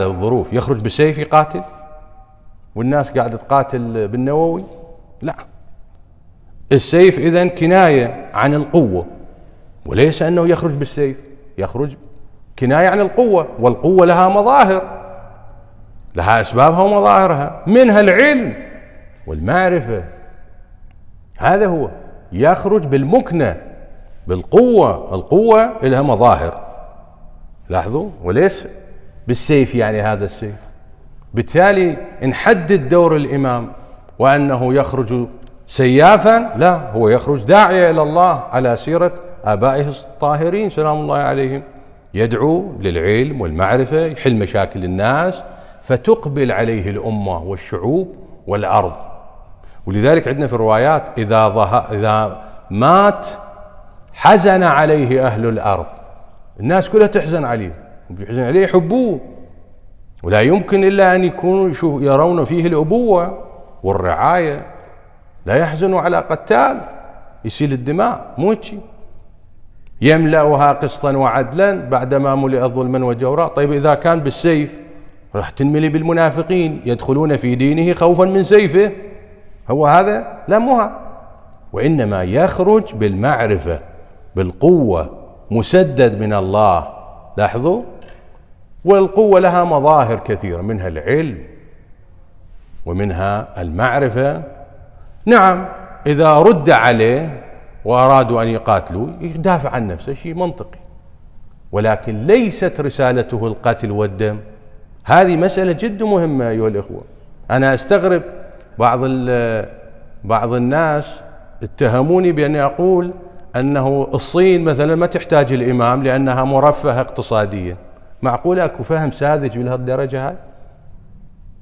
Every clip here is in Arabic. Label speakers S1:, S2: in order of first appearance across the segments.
S1: الظروف يخرج بالسيف يقاتل والناس قاعدة تقاتل بالنووي لا السيف إذا كناية عن القوة وليس أنه يخرج بالسيف يخرج كناية عن القوة والقوة لها مظاهر لها أسبابها ومظاهرها منها العلم والمعرفة هذا هو يخرج بالمكنة بالقوة القوة لها مظاهر لاحظوا وليس بالسيف يعني هذا السيف بالتالي نحدد دور الامام وانه يخرج سيافا لا هو يخرج داعيه الى الله على سيره ابائه الطاهرين سلام الله عليهم يدعو للعلم والمعرفه يحل مشاكل الناس فتقبل عليه الامه والشعوب والارض ولذلك عندنا في الروايات اذا ظه... اذا مات حزن عليه اهل الارض الناس كلها تحزن عليه بيحزن عليه يحبوه ولا يمكن إلا أن يكونوا يشوف يرون فيه الأبوة والرعاية لا يحزنوا على قتال يسيل الدماء مو يملأها قسطا وعدلا بعدما ملئ ظلما وجورا طيب إذا كان بالسيف راح تنملي بالمنافقين يدخلون في دينه خوفا من سيفه هو هذا لا مها وإنما يخرج بالمعرفة بالقوة مسدد من الله لاحظوا والقوة لها مظاهر كثيرة منها العلم ومنها المعرفة نعم إذا رد عليه وأرادوا أن يقاتلوا يدافع عن نفسه شيء منطقي ولكن ليست رسالته القتل والدم هذه مسألة جد مهمة أيها الإخوة أنا أستغرب بعض بعض الناس اتهموني بأن أقول أنه الصين مثلا ما تحتاج الإمام لأنها مرفهة اقتصاديا معقول اكو فهم ساذج بهالدرجه هاي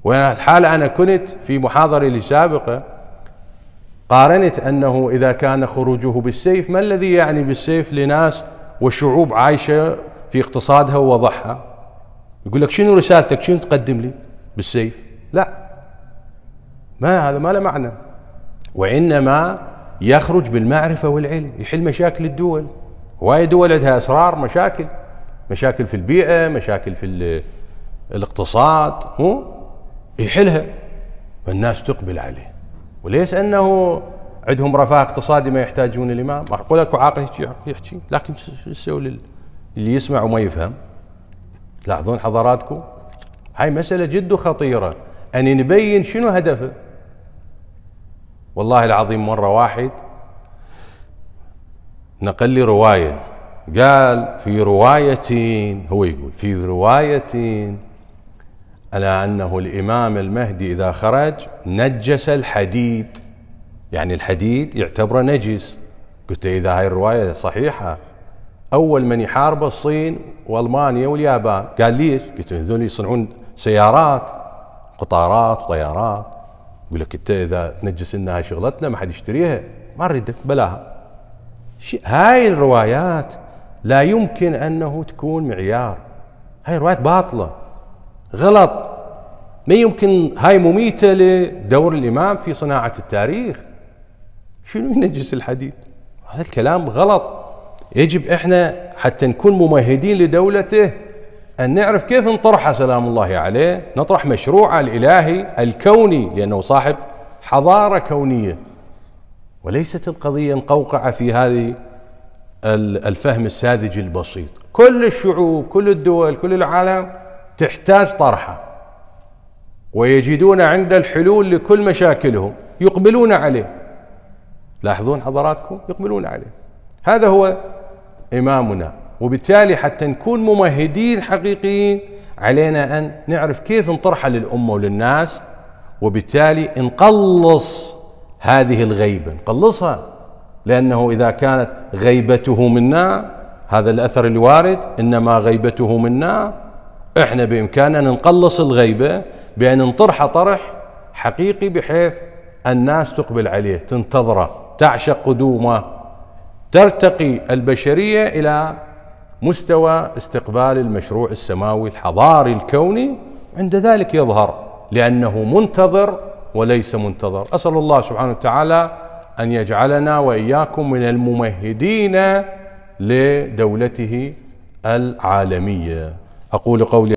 S1: والحالة أنا كنت في محاضرة لي سابقه قارنت أنه إذا كان خروجه بالسيف ما الذي يعني بالسيف لناس وشعوب عايشة في اقتصادها ووضعها يقول لك شنو رسالتك شنو تقدم لي بالسيف لا ما هذا ما له معنى وإنما يخرج بالمعرفة والعلم يحل مشاكل الدول وايد دول عندها أسرار مشاكل مشاكل في البيئه مشاكل في الاقتصاد مو يحلها والناس تقبل عليه وليس انه عندهم رفاه اقتصادي ما يحتاجون الامام أقول لك عاقل يحكي لكن شو تسوي اللي يسمع وما يفهم تلاحظون حضراتكم هاي مسألة جد خطيرة أن نبين شنو هدفه والله العظيم مرة واحد نقل لي رواية قال في رواية هو يقول في رواية على أنه الإمام المهدي إذا خرج نجس الحديد يعني الحديد يعتبره نجس قلت إذا هاي الرواية صحيحة أول من يحارب الصين وألمانيا واليابان قال ليش قلت هذول يصنعون سيارات قطارات وطيارات يقول لك انت اذا تنجس لنا شغلتنا ما حد يشتريها ما نريدك بلاها هاي الروايات لا يمكن أنه تكون معيار هاي روايات باطلة غلط ما يمكن هاي مميتة لدور الإمام في صناعة التاريخ شنو ينجس الحديث هذا الكلام غلط يجب احنا حتى نكون ممهدين لدولته أن نعرف كيف نطرحه سلام الله عليه نطرح مشروعه الإلهي الكوني لأنه صاحب حضارة كونية وليست القضية مقوقعة في هذه الفهم الساذج البسيط كل الشعوب كل الدول كل العالم تحتاج طرحه ويجدون عند الحلول لكل مشاكلهم يقبلون عليه لاحظون حضراتكم يقبلون عليه هذا هو إمامنا وبالتالي حتى نكون ممهدين حقيقيين علينا أن نعرف كيف نطرحه للأمة وللناس وبالتالي نقلص هذه الغيبة نقلصها لأنه إذا كانت غيبته منا هذا الأثر الوارد إنما غيبته منا إحنا بإمكاننا نقلص الغيبة بأن نطرح طرح حقيقي بحيث الناس تقبل عليه تنتظره تعشق قدومه ترتقي البشرية إلى مستوى استقبال المشروع السماوي الحضاري الكوني عند ذلك يظهر لأنه منتظر وليس منتظر أسأل الله سبحانه وتعالى أن يجعلنا وإياكم من الممهدين لدولته العالمية أقول قولي